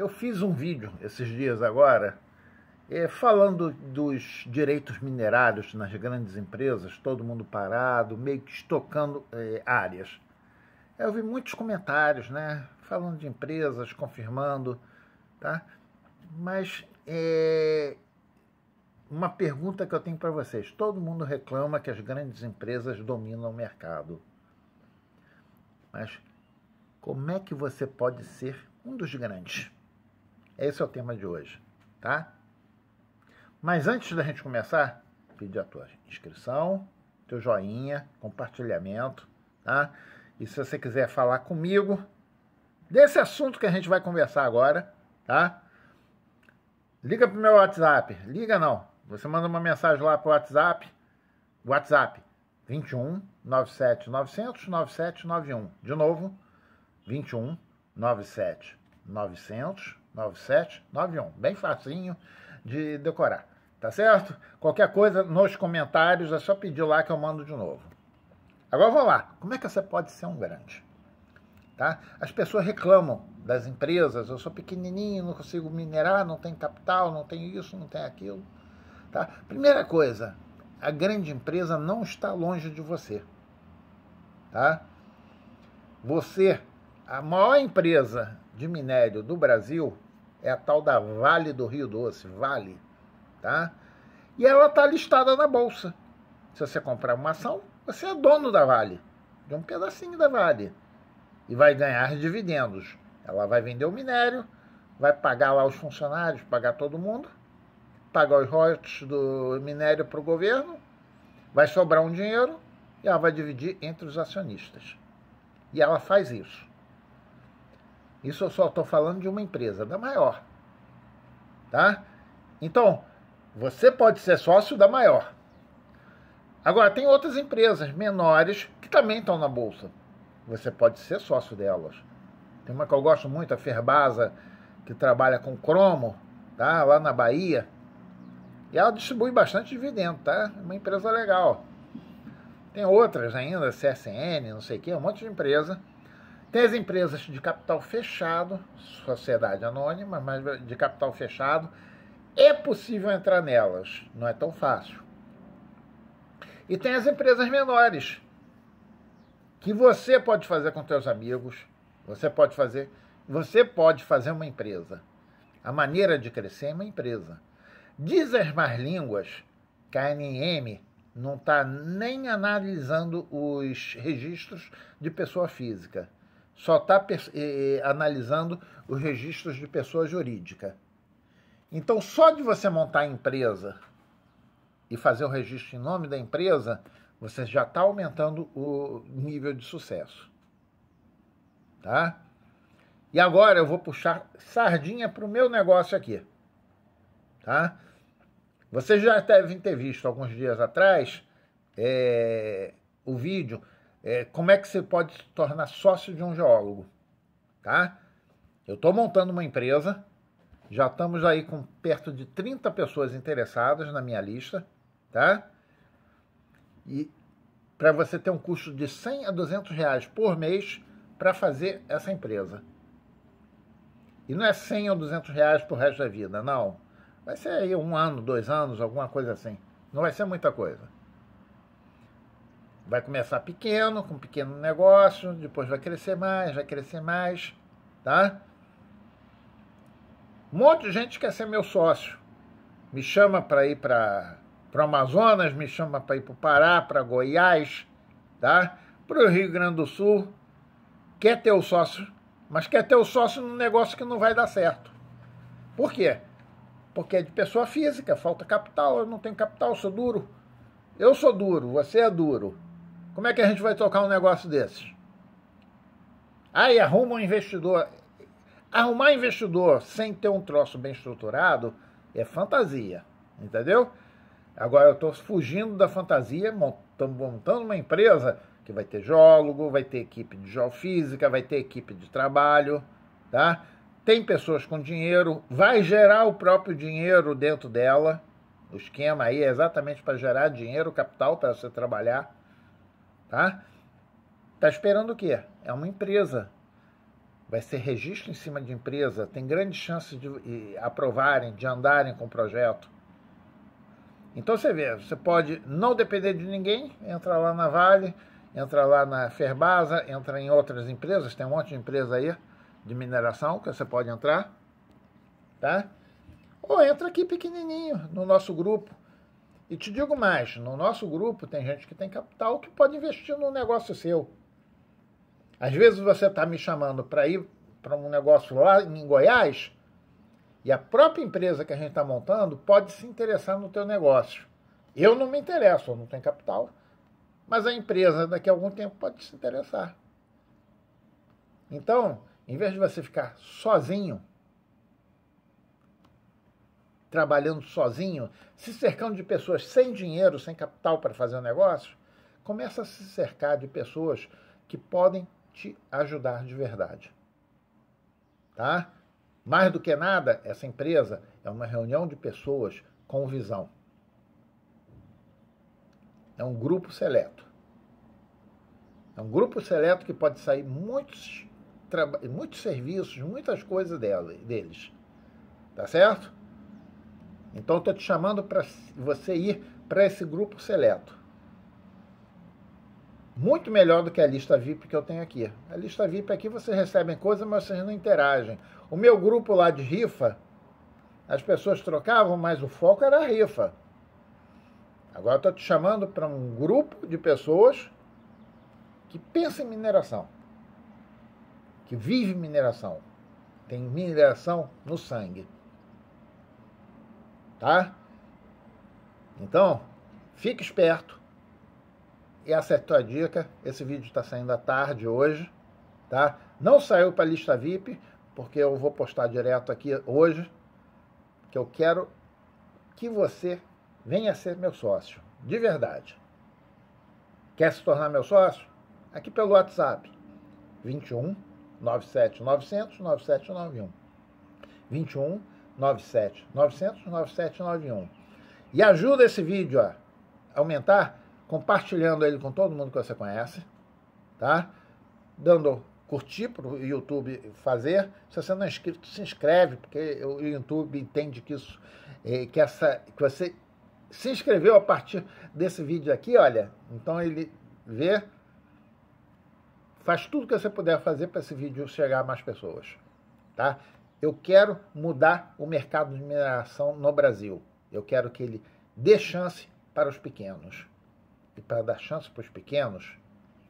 Eu fiz um vídeo esses dias agora é, falando dos direitos minerários nas grandes empresas, todo mundo parado, meio que estocando é, áreas. Eu vi muitos comentários, né? Falando de empresas, confirmando, tá? Mas é, uma pergunta que eu tenho para vocês. Todo mundo reclama que as grandes empresas dominam o mercado. Mas como é que você pode ser um dos grandes? Esse é o tema de hoje, tá? Mas antes da gente começar, pedir a tua inscrição, teu joinha, compartilhamento, tá? E se você quiser falar comigo desse assunto que a gente vai conversar agora, tá? Liga pro meu WhatsApp. Liga não. Você manda uma mensagem lá pro WhatsApp. WhatsApp 21 97 900 9791. De novo, 21 97 900 9791. Bem facinho de decorar. Tá certo? Qualquer coisa nos comentários é só pedir lá que eu mando de novo. Agora vamos lá. Como é que você pode ser um grande? Tá? As pessoas reclamam das empresas. Eu sou pequenininho, não consigo minerar, não tenho capital, não tenho isso, não tenho aquilo. Tá? Primeira coisa, a grande empresa não está longe de você. Tá? Você, a maior empresa de minério do Brasil é a tal da Vale do Rio Doce, Vale, tá? E ela está listada na bolsa. Se você comprar uma ação, você é dono da Vale, de um pedacinho da Vale, e vai ganhar dividendos. Ela vai vender o minério, vai pagar lá os funcionários, pagar todo mundo, pagar os royalties do minério para o governo, vai sobrar um dinheiro e ela vai dividir entre os acionistas. E ela faz isso. Isso eu só estou falando de uma empresa, da maior. Tá? Então, você pode ser sócio da maior. Agora, tem outras empresas menores que também estão na bolsa. Você pode ser sócio delas. Tem uma que eu gosto muito, a Ferbasa, que trabalha com cromo, tá? lá na Bahia. E ela distribui bastante dividendo, tá? É uma empresa legal. Tem outras ainda, CSN, não sei o quê, um monte de empresa tem as empresas de capital fechado, sociedade anônima, mas de capital fechado. É possível entrar nelas, não é tão fácil. E tem as empresas menores, que você pode fazer com seus amigos, você pode fazer, você pode fazer uma empresa. A maneira de crescer é uma empresa. Diz as más línguas que a não está nem analisando os registros de pessoa física só está eh, analisando os registros de pessoa jurídica. Então, só de você montar a empresa e fazer o registro em nome da empresa, você já está aumentando o nível de sucesso. Tá? E agora eu vou puxar sardinha para o meu negócio aqui. Tá? Vocês já devem ter visto alguns dias atrás é, o vídeo é, como é que você pode se tornar sócio de um geólogo, tá? Eu estou montando uma empresa, já estamos aí com perto de 30 pessoas interessadas na minha lista, tá? E para você ter um custo de 100 a 200 reais por mês para fazer essa empresa. E não é 100 ou 200 reais o resto da vida, não. Vai ser aí um ano, dois anos, alguma coisa assim. Não vai ser muita coisa. Vai começar pequeno, com um pequeno negócio, depois vai crescer mais, vai crescer mais, tá? Um monte de gente quer ser meu sócio. Me chama para ir para o Amazonas, me chama para ir para o Pará, para Goiás, tá? Para o Rio Grande do Sul. Quer ter o sócio, mas quer ter o sócio num negócio que não vai dar certo. Por quê? Porque é de pessoa física, falta capital, eu não tenho capital, sou duro. Eu sou duro, você é duro. Como é que a gente vai tocar um negócio desses? Aí arruma um investidor. Arrumar investidor sem ter um troço bem estruturado é fantasia, entendeu? Agora eu estou fugindo da fantasia, montando, montando uma empresa que vai ter geólogo, vai ter equipe de geofísica, vai ter equipe de trabalho, tá? Tem pessoas com dinheiro, vai gerar o próprio dinheiro dentro dela. O esquema aí é exatamente para gerar dinheiro, capital para você trabalhar. Tá? Tá esperando o quê? É uma empresa. Vai ser registro em cima de empresa, tem grande chance de aprovarem, de andarem com o projeto. Então você vê, você pode não depender de ninguém, entra lá na Vale, entra lá na Ferbasa, entra em outras empresas, tem um monte de empresa aí de mineração que você pode entrar, tá? Ou entra aqui pequenininho no nosso grupo. E te digo mais, no nosso grupo tem gente que tem capital que pode investir num negócio seu. Às vezes você está me chamando para ir para um negócio lá em Goiás e a própria empresa que a gente está montando pode se interessar no teu negócio. Eu não me interesso, eu não tenho capital, mas a empresa daqui a algum tempo pode se interessar. Então, em vez de você ficar sozinho trabalhando sozinho, se cercando de pessoas sem dinheiro, sem capital para fazer um negócio, começa a se cercar de pessoas que podem te ajudar de verdade. Tá? Mais do que nada, essa empresa é uma reunião de pessoas com visão. É um grupo seleto. É um grupo seleto que pode sair muitos, muitos serviços, muitas coisas dela, deles. Tá certo? Então estou te chamando para você ir para esse grupo seleto. Muito melhor do que a lista VIP que eu tenho aqui. A lista VIP aqui vocês recebem coisas, mas vocês não interagem. O meu grupo lá de rifa, as pessoas trocavam, mas o foco era a rifa. Agora estou te chamando para um grupo de pessoas que pensa em mineração, que vive mineração, tem mineração no sangue tá? Então, fique esperto. Essa é a tua dica. Esse vídeo está saindo à tarde hoje, tá? Não saiu para a lista VIP, porque eu vou postar direto aqui hoje, que eu quero que você venha ser meu sócio, de verdade. Quer se tornar meu sócio? Aqui pelo WhatsApp, 21 97 900 9791. 21 97. 900 9791. E ajuda esse vídeo a aumentar compartilhando ele com todo mundo que você conhece, tá? Dando curtir para o YouTube fazer. Se você não é inscrito, se inscreve, porque o YouTube entende que isso, é, que essa, que você se inscreveu a partir desse vídeo aqui, olha. Então ele vê, faz tudo que você puder fazer para esse vídeo chegar a mais pessoas, tá? Eu quero mudar o mercado de mineração no Brasil. Eu quero que ele dê chance para os pequenos. E para dar chance para os pequenos,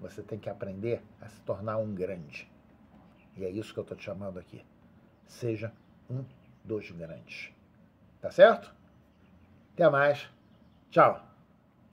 você tem que aprender a se tornar um grande. E é isso que eu estou te chamando aqui. Seja um dos grandes. Tá certo? Até mais. Tchau.